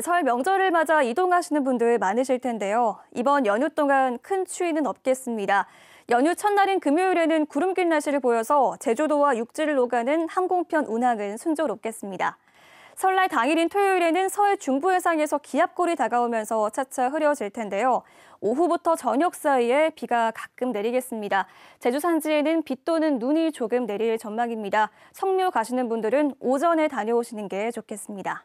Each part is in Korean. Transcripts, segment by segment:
설 명절을 맞아 이동하시는 분들 많으실 텐데요. 이번 연휴 동안 큰 추위는 없겠습니다. 연휴 첫날인 금요일에는 구름길 날씨를 보여서 제주도와 육지를 오가는 항공편 운항은 순조롭겠습니다. 설날 당일인 토요일에는 서해 중부 해상에서 기압골이 다가오면서 차차 흐려질 텐데요. 오후부터 저녁 사이에 비가 가끔 내리겠습니다. 제주 산지에는 비 또는 눈이 조금 내릴 전망입니다. 성묘 가시는 분들은 오전에 다녀오시는 게 좋겠습니다.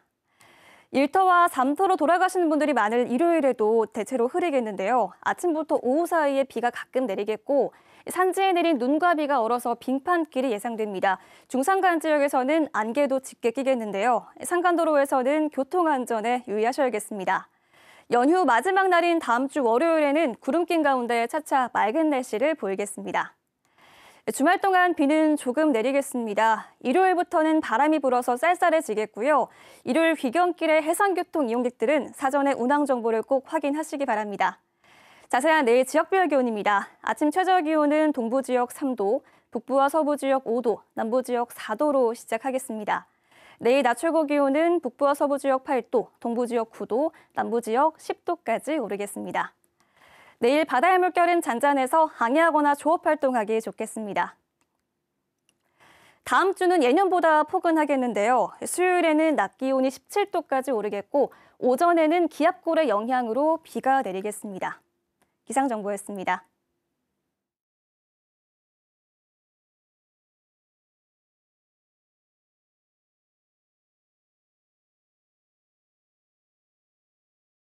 일터와 잠터로 돌아가시는 분들이 많을 일요일에도 대체로 흐리겠는데요. 아침부터 오후 사이에 비가 가끔 내리겠고 산지에 내린 눈과 비가 얼어서 빙판길이 예상됩니다. 중산간 지역에서는 안개도 짙게 끼겠는데요. 산간도로에서는 교통안전에 유의하셔야겠습니다. 연휴 마지막 날인 다음 주 월요일에는 구름 낀 가운데 차차 맑은 날씨를 보이겠습니다. 주말 동안 비는 조금 내리겠습니다. 일요일부터는 바람이 불어서 쌀쌀해지겠고요. 일요일 귀경길의 해상교통 이용객들은 사전에 운항 정보를 꼭 확인하시기 바랍니다. 자세한 내일 지역별 기온입니다. 아침 최저 기온은 동부 지역 3도, 북부와 서부 지역 5도, 남부 지역 4도로 시작하겠습니다. 내일 낮 최고 기온은 북부와 서부 지역 8도, 동부 지역 9도, 남부 지역 10도까지 오르겠습니다. 내일 바다의 물결은 잔잔해서 항해하거나 조업 활동하기 좋겠습니다. 다음 주는 예년보다 포근하겠는데요. 수요일에는 낮 기온이 17도까지 오르겠고 오전에는 기압골의 영향으로 비가 내리겠습니다. 기상정보였습니다.